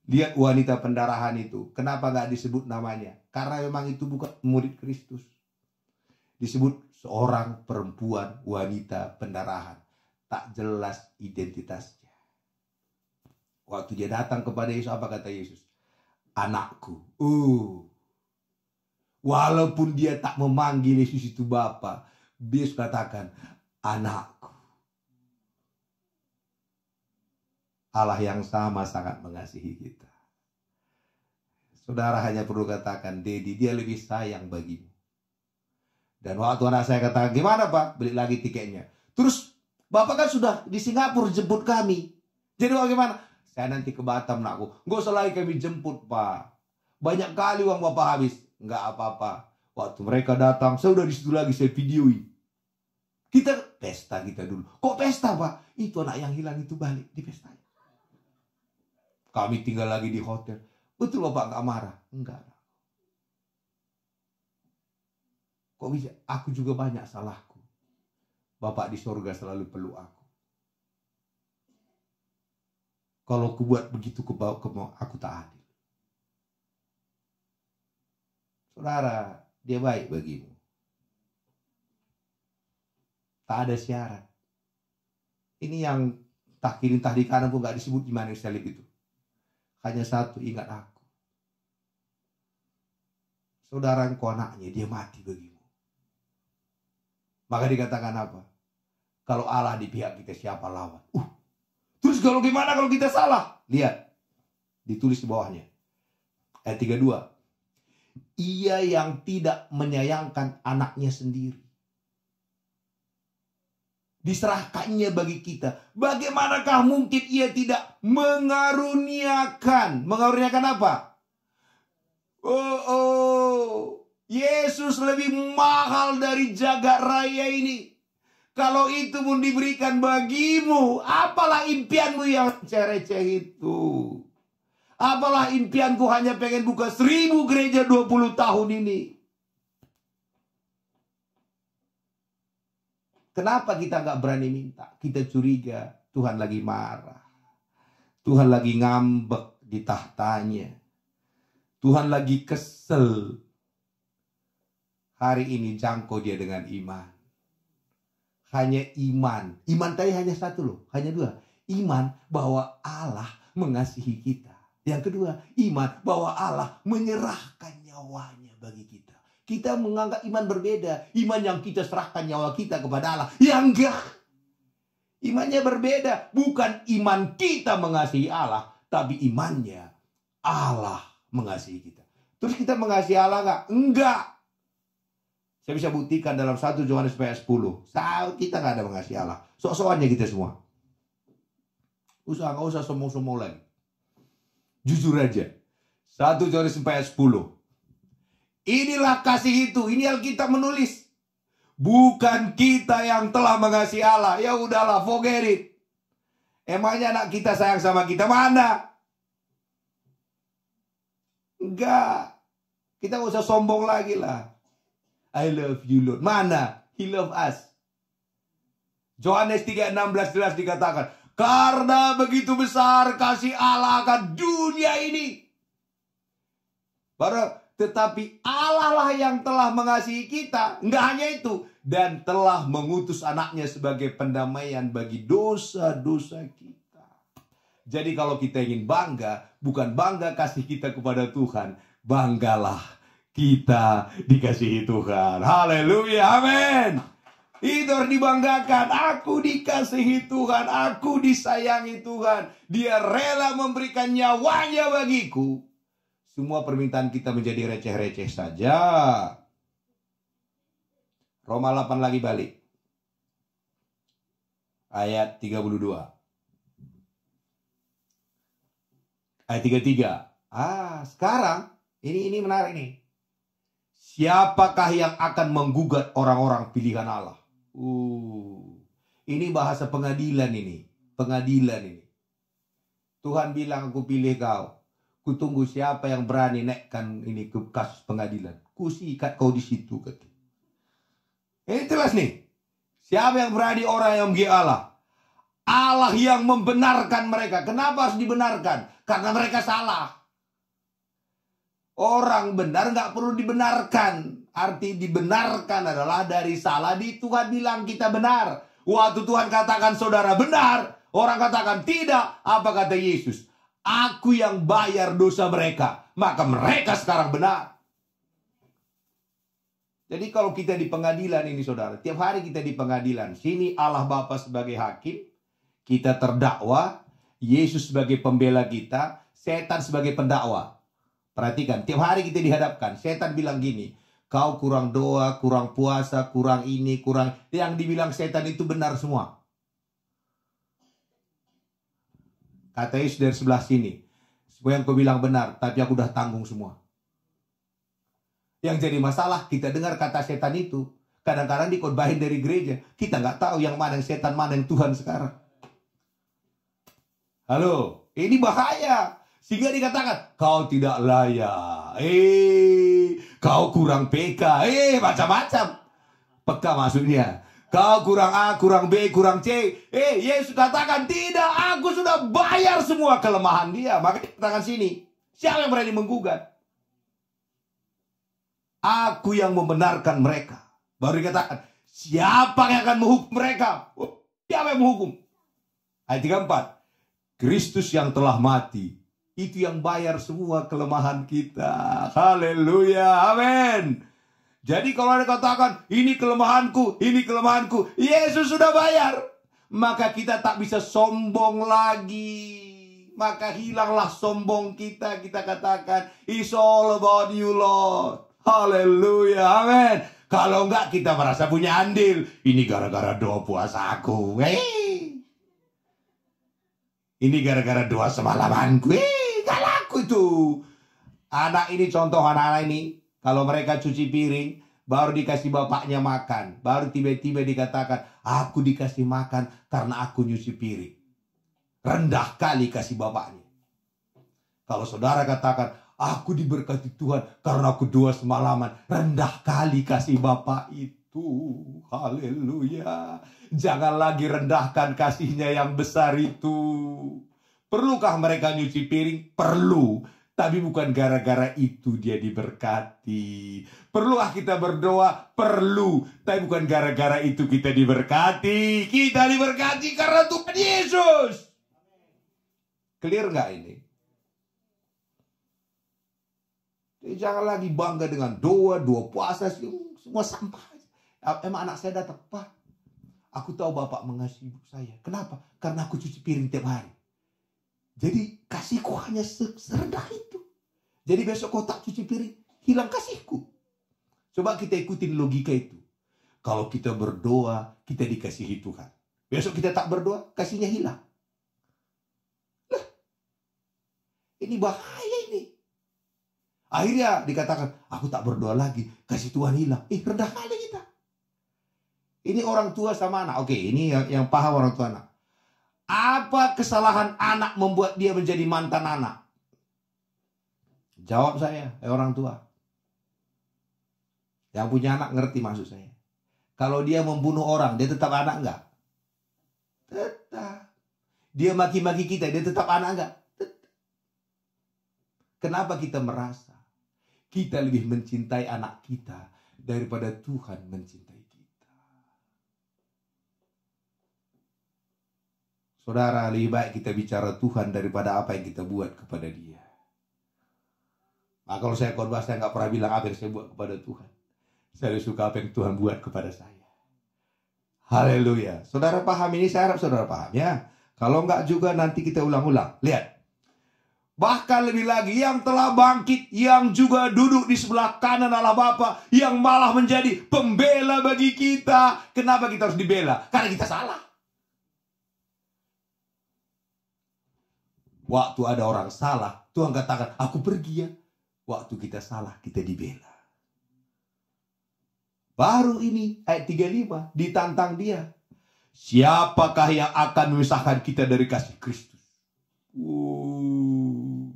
Lihat wanita pendarahan itu, kenapa nggak disebut namanya? Karena memang itu bukan murid Kristus. Disebut seorang perempuan wanita pendarahan. Tak jelas identitasnya. Waktu dia datang kepada Yesus, apa kata Yesus? anakku. Uh. Walaupun dia tak memanggil Yesus itu Bapa, dia katakan, anakku. Allah yang sama sangat mengasihi kita. Saudara hanya perlu katakan, Dedi dia lebih sayang bagimu. Dan waktu anak saya katakan, gimana Pak? Beli lagi tiketnya. Terus Bapak kan sudah di Singapura jemput kami. Jadi bagaimana? Saya nanti ke Batam nak aku. Gak usah lagi kami jemput, Pak. Banyak kali uang Bapak habis. Nggak apa-apa. Waktu mereka datang, saya udah di situ lagi, saya videoin. Kita pesta kita dulu. Kok pesta, Pak? Itu anak yang hilang itu balik di pesta. Kami tinggal lagi di hotel. Betul Bapak gak marah? Enggak. Kok bisa? Aku juga banyak salahku. Bapak di Surga selalu perlu aku. Kalau aku buat begitu ke bawah, ke bawah aku tak adil. Saudara, dia baik bagimu. Tak ada syarat. Ini yang tak kiri tak di kanan pun gak disebut di mana salib itu. Hanya satu, ingat aku. Saudara engkau anaknya, dia mati bagimu. Maka dikatakan apa? Kalau Allah di pihak kita siapa lawan? Uh, kalau gimana kalau kita salah? Lihat. Ditulis di bawahnya. Ayat 32. Ia yang tidak menyayangkan anaknya sendiri. Diserahkannya bagi kita. Bagaimanakah mungkin ia tidak mengaruniakan? Mengaruniakan apa? Oh, oh. Yesus lebih mahal dari jagat raya ini. Kalau itu pun diberikan bagimu, apalah impianmu yang receh-receh itu? Apalah impianku hanya pengen buka seribu gereja 20 tahun ini. Kenapa kita nggak berani minta? Kita curiga Tuhan lagi marah. Tuhan lagi ngambek di tahtanya. Tuhan lagi kesel. Hari ini jangkau dia dengan iman hanya iman. Iman tadi hanya satu loh, hanya dua. Iman bahwa Allah mengasihi kita. Yang kedua, iman bahwa Allah menyerahkan nyawanya bagi kita. Kita menganggap iman berbeda. Iman yang kita serahkan nyawa kita kepada Allah. Yang enggak. Imannya berbeda. Bukan iman kita mengasihi Allah. Tapi imannya Allah mengasihi kita. Terus kita mengasihi Allah enggak? Enggak. Saya bisa buktikan dalam satu Yohanes PS 10. Tahu kita nggak ada mengasihi Allah. Sok-sokannya kita semua. Usah nggak usah sombong-sombong lagi. Jujur aja. satu Yohanes PS 10. Inilah kasih itu. Ini Alkitab menulis. Bukan kita yang telah mengasihi Allah. Ya udahlah, forget it. Emangnya anak kita sayang sama kita mana? Enggak. Kita gak usah sombong lagi lah. I love you Lord. Mana? He love us. Yohanes 3:16 jelas dikatakan, karena begitu besar kasih Allah akan dunia ini. Baru tetapi Allah lah yang telah mengasihi kita. Enggak hanya itu. Dan telah mengutus anaknya sebagai pendamaian bagi dosa-dosa kita. Jadi kalau kita ingin bangga, bukan bangga kasih kita kepada Tuhan. Banggalah kita dikasihi Tuhan. Haleluya, amin. Itu harus dibanggakan. Aku dikasihi Tuhan, aku disayangi Tuhan. Dia rela memberikan nyawanya bagiku. Semua permintaan kita menjadi receh-receh saja. Roma 8 lagi balik. Ayat 32. Ayat 33. Ah, sekarang ini ini menarik nih. Siapakah yang akan menggugat orang-orang pilihan Allah? Uh, ini bahasa pengadilan ini, pengadilan ini. Tuhan bilang aku pilih kau. Kutunggu siapa yang berani naikkan ini ke kasus pengadilan. Kusikat kau di situ kata. Ini eh, jelas nih. Siapa yang berani orang yang menggi Allah? Allah yang membenarkan mereka. Kenapa harus dibenarkan? Karena mereka salah. Orang benar nggak perlu dibenarkan. Arti dibenarkan adalah dari salah di Tuhan bilang kita benar. Waktu Tuhan katakan saudara benar, orang katakan tidak. Apa kata Yesus? Aku yang bayar dosa mereka. Maka mereka sekarang benar. Jadi kalau kita di pengadilan ini saudara, tiap hari kita di pengadilan, sini Allah Bapa sebagai hakim, kita terdakwa, Yesus sebagai pembela kita, setan sebagai pendakwa. Perhatikan, tiap hari kita dihadapkan. Setan bilang gini, kau kurang doa, kurang puasa, kurang ini, kurang... Yang dibilang setan itu benar semua. Kata Yesus dari sebelah sini. Semua yang kau bilang benar, tapi aku udah tanggung semua. Yang jadi masalah, kita dengar kata setan itu. Kadang-kadang dikotbahin dari gereja. Kita nggak tahu yang mana yang setan, mana yang Tuhan sekarang. Halo, ini bahaya. Sehingga dikatakan, kau tidak layak. Eh, kau kurang PK. Eh, macam-macam. Peka maksudnya. Kau kurang A, kurang B, kurang C. Eh, Yesus katakan, tidak, aku sudah bayar semua kelemahan dia. Maka katakan sini. Siapa yang berani menggugat? Aku yang membenarkan mereka. Baru dikatakan, siapa yang akan menghukum mereka? Oh, siapa yang menghukum? Ayat 34. Kristus yang telah mati itu yang bayar semua kelemahan kita. Haleluya. Amin. Jadi kalau ada katakan ini kelemahanku, ini kelemahanku, Yesus sudah bayar. Maka kita tak bisa sombong lagi. Maka hilanglah sombong kita. Kita katakan, it's all about you Lord. Haleluya, amin. Kalau enggak kita merasa punya andil. Ini gara-gara doa puasa aku. Hei. Ini gara-gara doa semalamanku. Hei itu. Anak ini contoh anak-anak ini. Kalau mereka cuci piring, baru dikasih bapaknya makan. Baru tiba-tiba dikatakan, aku dikasih makan karena aku nyuci piring. Rendah kali kasih bapaknya. Kalau saudara katakan, aku diberkati Tuhan karena aku dua semalaman. Rendah kali kasih bapak itu itu. Haleluya. Jangan lagi rendahkan kasihnya yang besar itu. Perlukah mereka nyuci piring? Perlu. Tapi bukan gara-gara itu dia diberkati. Perlukah kita berdoa? Perlu. Tapi bukan gara-gara itu kita diberkati. Kita diberkati karena Tuhan Yesus. Clear nggak ini? Jadi eh, jangan lagi bangga dengan doa, doa puasa, semua sampah. Emang anak saya datang, Pak, aku tahu Bapak mengasihi ibu saya. Kenapa? Karena aku cuci piring tiap hari. Jadi kasihku hanya serendah itu. Jadi besok kau tak cuci piring, hilang kasihku. Coba kita ikutin logika itu. Kalau kita berdoa, kita dikasihi Tuhan. Besok kita tak berdoa, kasihnya hilang. Nah, ini bahaya ini. Akhirnya dikatakan, aku tak berdoa lagi, kasih Tuhan hilang. Eh, rendah kali kita. Ini orang tua sama anak. Oke, ini yang, yang paham orang tua anak. Apa kesalahan anak membuat dia menjadi mantan anak? Jawab saya, eh orang tua. Yang punya anak ngerti maksud saya. Kalau dia membunuh orang, dia tetap anak enggak? Tetap. Dia maki-maki kita, dia tetap anak enggak? Tetap. Kenapa kita merasa kita lebih mencintai anak kita daripada Tuhan mencintai? Saudara, lebih baik kita bicara Tuhan daripada apa yang kita buat kepada dia. Nah, kalau saya korban, saya nggak pernah bilang apa yang saya buat kepada Tuhan. Saya lebih suka apa yang Tuhan buat kepada saya. Haleluya. Saudara paham ini, saya harap saudara paham ya. Kalau nggak juga nanti kita ulang-ulang. Lihat. Bahkan lebih lagi yang telah bangkit, yang juga duduk di sebelah kanan Allah Bapa, yang malah menjadi pembela bagi kita. Kenapa kita harus dibela? Karena kita salah. Waktu ada orang salah, Tuhan katakan, aku pergi ya. Waktu kita salah, kita dibela. Baru ini, ayat 35, ditantang dia. Siapakah yang akan memisahkan kita dari kasih Kristus? Uh,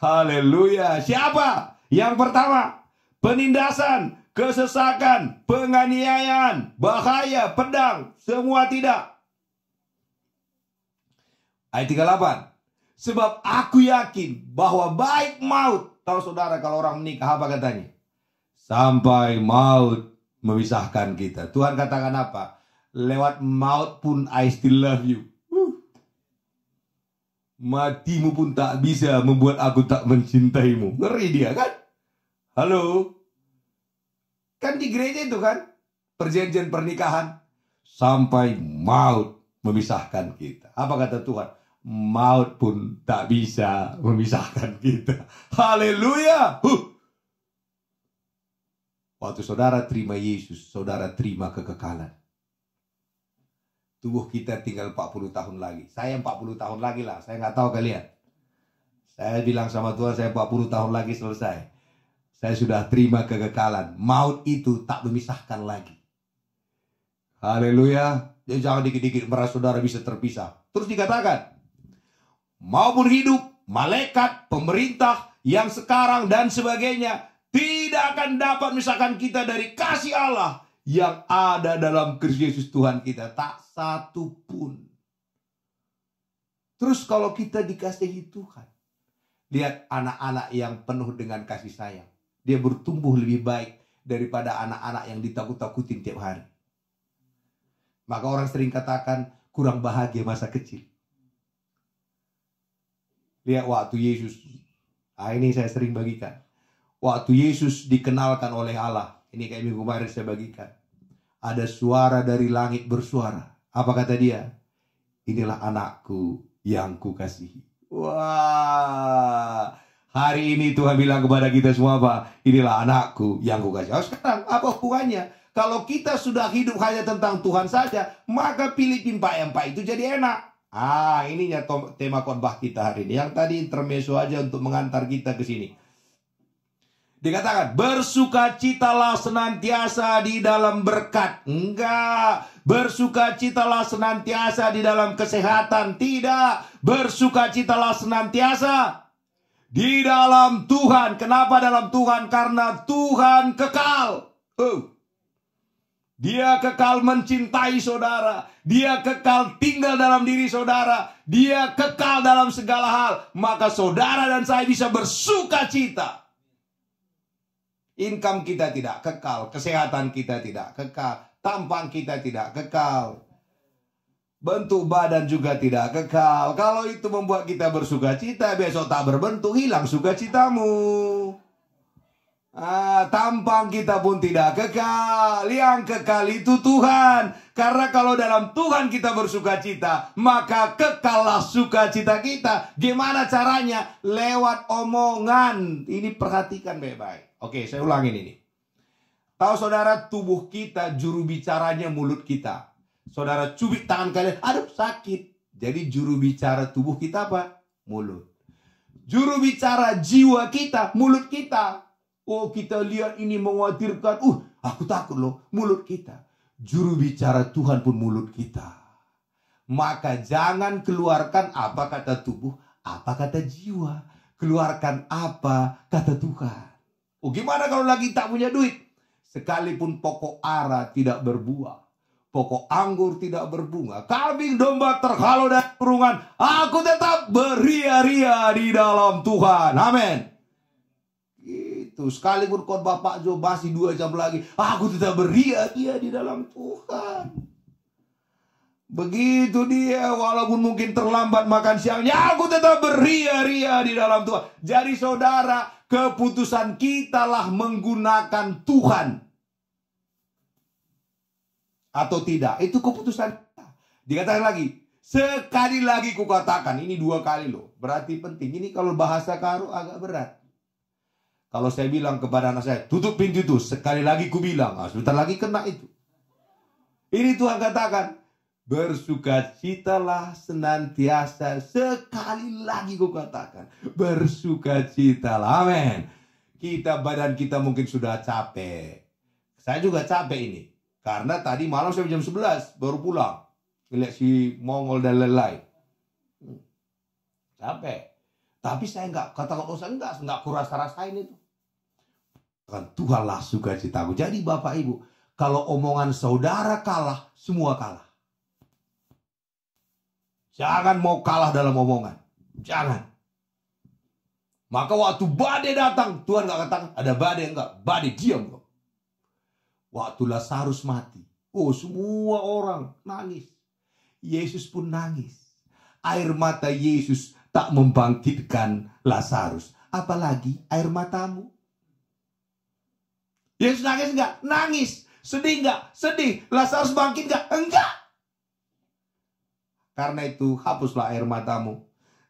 haleluya. Siapa? Yang pertama, penindasan, kesesakan, penganiayaan, bahaya, pedang, semua tidak. Ayat 38. Sebab aku yakin bahwa baik maut. Tahu saudara kalau orang menikah apa katanya? Sampai maut memisahkan kita. Tuhan katakan apa? Lewat maut pun I still love you. Matimu pun tak bisa membuat aku tak mencintaimu. Ngeri dia kan? Halo? Kan di gereja itu kan? Perjanjian pernikahan. Sampai maut memisahkan kita. Apa kata Tuhan? maut pun tak bisa memisahkan kita. Haleluya. Huh. Waktu saudara terima Yesus, saudara terima kekekalan. Tubuh kita tinggal 40 tahun lagi. Saya 40 tahun lagi lah, saya nggak tahu kalian. Saya bilang sama Tuhan, saya 40 tahun lagi selesai. Saya sudah terima kekekalan. Maut itu tak memisahkan lagi. Haleluya. jangan dikit-dikit merasa saudara bisa terpisah. Terus dikatakan, maupun hidup, malaikat, pemerintah yang sekarang dan sebagainya tidak akan dapat misalkan kita dari kasih Allah yang ada dalam Kristus Yesus Tuhan kita tak satu pun. Terus kalau kita dikasihi Tuhan, lihat anak-anak yang penuh dengan kasih sayang, dia bertumbuh lebih baik daripada anak-anak yang ditakut-takutin tiap hari. Maka orang sering katakan kurang bahagia masa kecil. Lihat waktu Yesus. Nah, ini saya sering bagikan. Waktu Yesus dikenalkan oleh Allah. Ini kayak minggu kemarin saya bagikan. Ada suara dari langit bersuara. Apa kata dia? Inilah anakku yang kukasihi. Wah. Hari ini Tuhan bilang kepada kita semua apa? Inilah anakku yang kukasihi. Oh, sekarang apa hubungannya? Kalau kita sudah hidup hanya tentang Tuhan saja, maka Filipi 4 yang 4 itu jadi enak. Ah, ininya tema khotbah kita hari ini. Yang tadi intermezzo aja untuk mengantar kita ke sini. Dikatakan, bersukacitalah senantiasa di dalam berkat. Enggak, bersukacitalah senantiasa di dalam kesehatan. Tidak, bersukacitalah senantiasa di dalam Tuhan. Kenapa dalam Tuhan? Karena Tuhan kekal. Uh. Dia kekal mencintai saudara. Dia kekal tinggal dalam diri saudara. Dia kekal dalam segala hal. Maka saudara dan saya bisa bersuka cita. Income kita tidak kekal. Kesehatan kita tidak kekal. Tampang kita tidak kekal. Bentuk badan juga tidak kekal. Kalau itu membuat kita bersuka cita, besok tak berbentuk, hilang sukacitamu. Ah, tampang kita pun tidak kekal. Yang kekal itu Tuhan. Karena kalau dalam Tuhan kita bersuka cita, maka kekallah sukacita kita. Gimana caranya? Lewat omongan. Ini perhatikan baik-baik. Oke, saya ulangin ini. Tahu saudara, tubuh kita juru bicaranya mulut kita. Saudara cubit tangan kalian, aduh sakit. Jadi juru bicara tubuh kita apa? Mulut. Juru bicara jiwa kita, mulut kita. Oh kita lihat ini mengkhawatirkan. Uh aku takut loh mulut kita. Juru bicara Tuhan pun mulut kita. Maka jangan keluarkan apa kata tubuh, apa kata jiwa. Keluarkan apa kata Tuhan. Oh gimana kalau lagi tak punya duit? Sekalipun pokok ara tidak berbuah. Pokok anggur tidak berbunga. Kambing domba terhalau dari kurungan. Aku tetap beria-ria di dalam Tuhan. Amin itu. Sekalipun khotbah Pak Jo masih dua jam lagi, aku tetap beria dia ya di dalam Tuhan. Begitu dia, walaupun mungkin terlambat makan siangnya, aku tetap beria-ria di dalam Tuhan. Jadi saudara, keputusan kitalah menggunakan Tuhan. Atau tidak, itu keputusan kita. Dikatakan lagi, sekali lagi kukatakan, ini dua kali loh. Berarti penting, ini kalau bahasa karu agak berat. Kalau saya bilang kepada anak saya, tutup pintu itu, sekali lagi ku bilang, ah, sebentar lagi kena itu. Ini Tuhan katakan, bersukacitalah senantiasa, sekali lagi ku katakan, bersukacitalah, Amen. Kita, badan kita mungkin sudah capek. Saya juga capek ini, karena tadi malam saya jam 11, baru pulang. Ngeliat si Mongol dan lain-lain. Hmm. Capek. Tapi saya nggak kata kata saya nggak nggak kurasa rasain itu. Tuhanlah sukacitaku. Jadi Bapak Ibu, kalau omongan saudara kalah, semua kalah. Jangan mau kalah dalam omongan. Jangan. Maka waktu badai datang, Tuhan gak katakan ada badai enggak. Badai diam kok. Waktu Lazarus mati, oh semua orang nangis. Yesus pun nangis. Air mata Yesus tak membangkitkan Lazarus. Apalagi air matamu. Yesus nangis enggak? Nangis. Sedih enggak? Sedih. Lazarus bangkit enggak? Enggak. Karena itu hapuslah air matamu.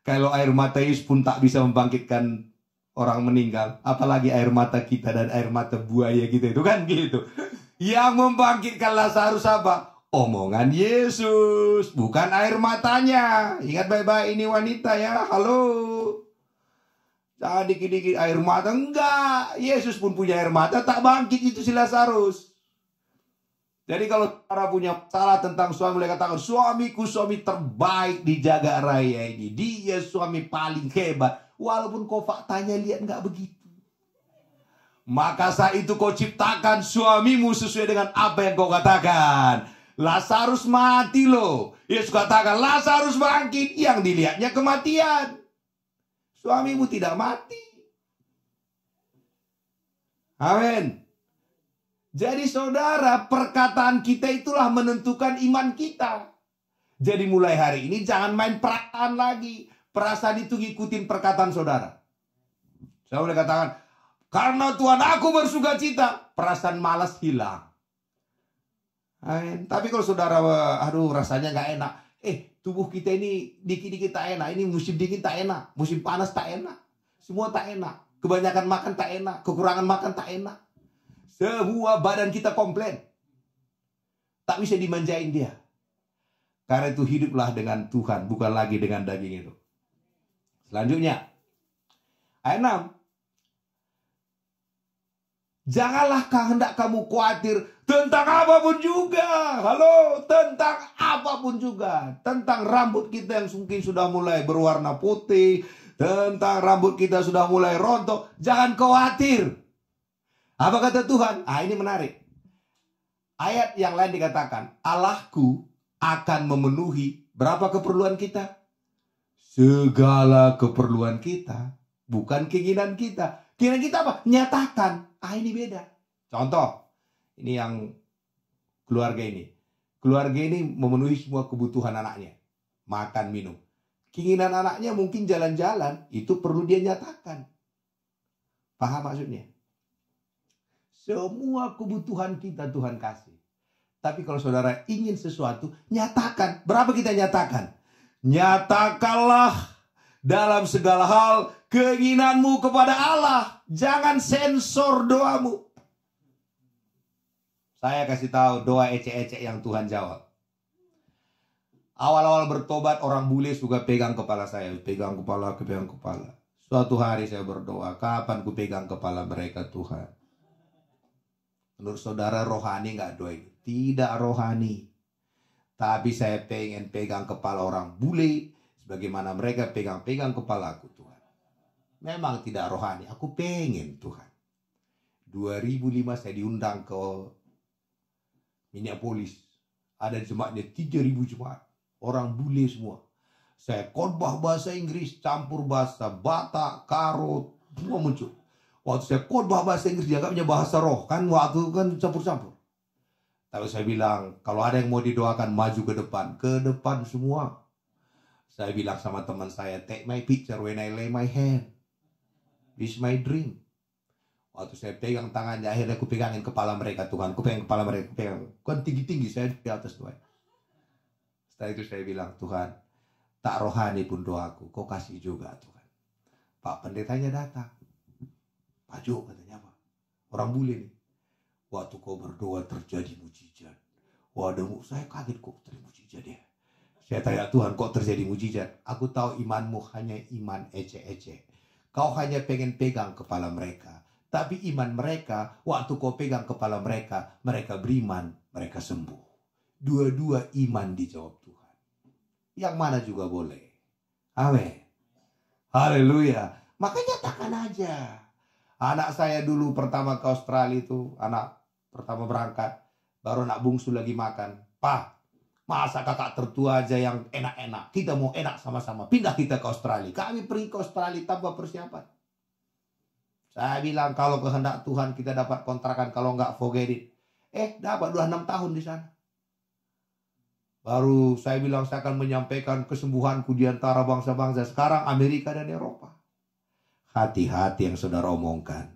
Kalau air mata Yesus pun tak bisa membangkitkan orang meninggal, apalagi air mata kita dan air mata buaya gitu itu kan gitu. Yang membangkitkan Lazarus apa? Omongan Yesus, bukan air matanya. Ingat baik-baik ini wanita ya. Halo. Jangan ah, dikit-dikit air mata. Enggak. Yesus pun punya air mata. Tak bangkit itu si Lazarus. Jadi kalau para punya salah tentang suami, mereka katakan suamiku suami terbaik di jaga raya ini. Dia suami paling hebat. Walaupun kau faktanya lihat enggak begitu. Maka saat itu kau ciptakan suamimu sesuai dengan apa yang kau katakan. Lazarus mati loh. Yesus katakan Lazarus bangkit. Yang dilihatnya kematian. Suamimu tidak mati. Amin. Jadi saudara, perkataan kita itulah menentukan iman kita. Jadi mulai hari ini jangan main perasaan lagi. Perasaan itu ngikutin perkataan saudara. Saya boleh katakan, karena Tuhan aku bersuka cita, perasaan malas hilang. Amin. Tapi kalau saudara, aduh rasanya gak enak. Eh, Tubuh kita ini dikit-dikit tak enak. Ini musim dingin tak enak. Musim panas tak enak. Semua tak enak. Kebanyakan makan tak enak. Kekurangan makan tak enak. Semua badan kita komplain. Tak bisa dimanjain dia. Karena itu hiduplah dengan Tuhan. Bukan lagi dengan daging itu. Selanjutnya. Ayat 6. Janganlah kehendak kamu khawatir tentang apapun juga. Halo, tentang apapun juga tentang rambut kita yang mungkin sudah mulai berwarna putih, tentang rambut kita sudah mulai rontok, jangan khawatir. Apa kata Tuhan? Ah ini menarik. Ayat yang lain dikatakan, Allahku akan memenuhi berapa keperluan kita? Segala keperluan kita, bukan keinginan kita. Keinginan kita apa? Nyatakan. Ah ini beda. Contoh, ini yang keluarga ini. Keluarga ini memenuhi semua kebutuhan anaknya. Makan, minum. Keinginan anaknya mungkin jalan-jalan, itu perlu dia nyatakan. Paham maksudnya? Semua kebutuhan kita Tuhan kasih. Tapi kalau saudara ingin sesuatu, nyatakan. Berapa kita nyatakan? Nyatakanlah dalam segala hal keinginanmu kepada Allah. Jangan sensor doamu. Saya kasih tahu doa ecek-ecek yang Tuhan jawab. Awal-awal bertobat orang bule suka pegang kepala saya, pegang kepala, pegang kepala. Suatu hari saya berdoa, kapan ku pegang kepala mereka Tuhan? Menurut saudara rohani nggak doa itu? Tidak rohani. Tapi saya pengen pegang kepala orang bule, sebagaimana mereka pegang-pegang kepala aku Tuhan. Memang tidak rohani, aku pengen Tuhan. 2005 saya diundang ke Minneapolis. Ada jemaatnya 3000 jemaat. Orang bule semua. Saya khotbah bahasa Inggris, campur bahasa Batak, Karo, semua muncul. Waktu saya khotbah bahasa Inggris, dia punya bahasa roh. Kan waktu kan campur-campur. Tapi saya bilang, kalau ada yang mau didoakan, maju ke depan. Ke depan semua. Saya bilang sama teman saya, take my picture when I lay my hand. This my dream. Waktu saya pegang tangannya, akhirnya aku pegangin kepala mereka Tuhan. aku pegang kepala mereka, pegang. Kan tinggi-tinggi, saya di atas Tuhan. Setelah itu saya bilang, Tuhan, tak rohani pun doaku, kau kasih juga Tuhan. Pak pendetanya datang. Pak Jo katanya apa? Orang bule nih. Waktu kau berdoa terjadi mujizat. Waduh, saya kaget kok terjadi mujizat ya. Saya tanya Tuhan kok terjadi mujizat. Aku tahu imanmu hanya iman ece-ece. Kau hanya pengen pegang kepala mereka tapi iman mereka, waktu kau pegang kepala mereka, mereka beriman, mereka sembuh. Dua-dua iman dijawab Tuhan. Yang mana juga boleh. Amin. Haleluya. Maka nyatakan aja. Anak saya dulu pertama ke Australia itu, anak pertama berangkat, baru nak bungsu lagi makan. Pak, masa kakak tertua aja yang enak-enak. Kita mau enak sama-sama. Pindah kita ke Australia. Kami pergi ke Australia tanpa persiapan. Saya bilang kalau kehendak Tuhan kita dapat kontrakan kalau nggak forget Eh dapat 26 enam tahun di sana. Baru saya bilang saya akan menyampaikan kesembuhanku di antara bangsa-bangsa sekarang Amerika dan Eropa. Hati-hati yang saudara omongkan.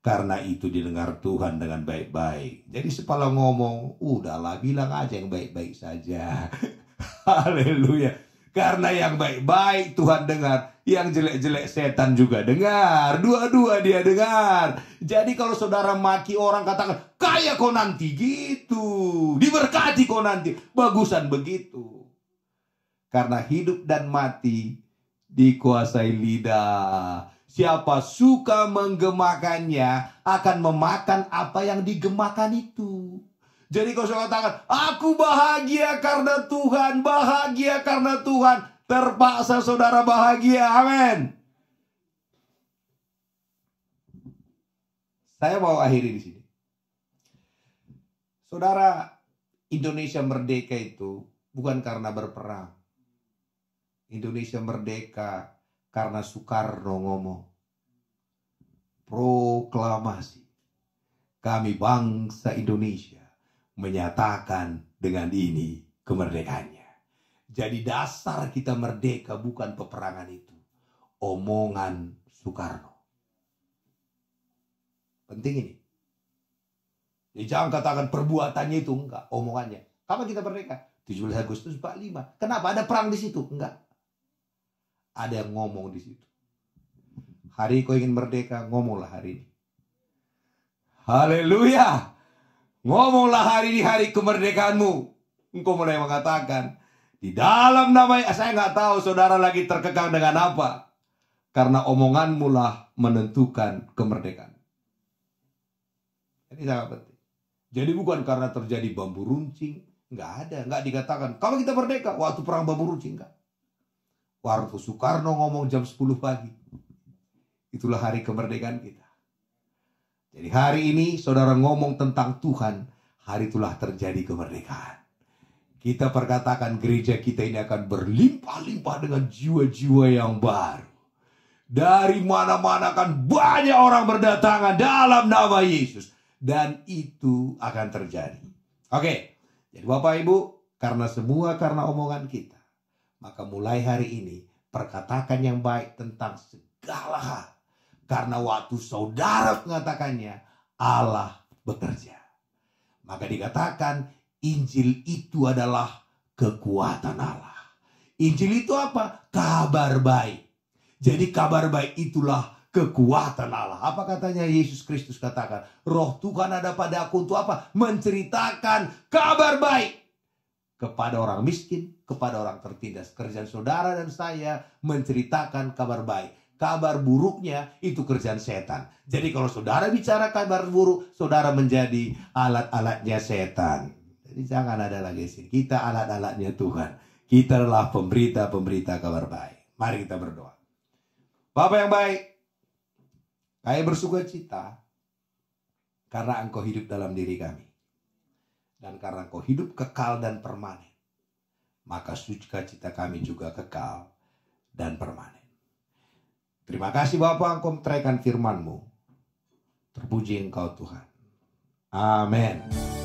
Karena itu didengar Tuhan dengan baik-baik. Jadi sepala ngomong, udahlah bilang aja yang baik-baik saja. Haleluya. Karena yang baik-baik Tuhan dengar yang jelek-jelek setan juga dengar. Dua-dua dia dengar. Jadi kalau saudara maki orang katakan, kaya kau nanti gitu. Diberkati kau nanti. Bagusan begitu. Karena hidup dan mati dikuasai lidah. Siapa suka menggemakannya akan memakan apa yang digemakan itu. Jadi kau suka katakan, aku bahagia karena Tuhan, bahagia karena Tuhan. Terpaksa saudara bahagia. Amin. Saya mau akhiri di sini. Saudara, Indonesia merdeka itu bukan karena berperang. Indonesia merdeka karena Soekarno ngomong. Proklamasi. Kami bangsa Indonesia menyatakan dengan ini kemerdekaannya. Jadi dasar kita merdeka bukan peperangan itu. Omongan Soekarno. Penting ini. Jadi ya, jangan katakan perbuatannya itu enggak, omongannya. Kapan kita merdeka? 17 Agustus 45. Kenapa ada perang di situ? Enggak. Ada yang ngomong di situ. Hari kau ingin merdeka, ngomonglah hari ini. Haleluya. Ngomonglah hari ini hari kemerdekaanmu. Engkau mulai mengatakan, di dalam namanya eh, saya nggak tahu saudara lagi terkekang dengan apa. Karena omongan lah menentukan kemerdekaan. Ini sangat penting. Jadi bukan karena terjadi bambu runcing, nggak ada, nggak dikatakan. Kalau kita merdeka, waktu perang bambu runcing nggak. Waktu Soekarno ngomong jam 10 pagi, itulah hari kemerdekaan kita. Jadi hari ini saudara ngomong tentang Tuhan, hari itulah terjadi kemerdekaan. Kita perkatakan gereja kita ini akan berlimpah-limpah dengan jiwa-jiwa yang baru. Dari mana-mana akan banyak orang berdatangan dalam nama Yesus. Dan itu akan terjadi. Oke, jadi Bapak Ibu, karena semua karena omongan kita. Maka mulai hari ini, perkatakan yang baik tentang segala hal. Karena waktu saudara mengatakannya, Allah bekerja. Maka dikatakan Injil itu adalah kekuatan Allah. Injil itu apa? Kabar baik. Jadi kabar baik itulah kekuatan Allah. Apa katanya Yesus Kristus katakan? Roh Tuhan ada pada aku untuk apa? Menceritakan kabar baik kepada orang miskin, kepada orang tertindas. Kerjaan saudara dan saya menceritakan kabar baik. Kabar buruknya itu kerjaan setan. Jadi kalau saudara bicara kabar buruk, saudara menjadi alat-alatnya setan. Jadi jangan ada lagi sini. Kita alat-alatnya Tuhan. Kita adalah pemberita-pemberita kabar baik. Mari kita berdoa. Bapak yang baik, kami bersuka cita karena engkau hidup dalam diri kami. Dan karena engkau hidup kekal dan permanen. Maka sukacita kami juga kekal dan permanen. Terima kasih Bapak engkau menteraikan firmanmu. Terpuji engkau Tuhan. Amin.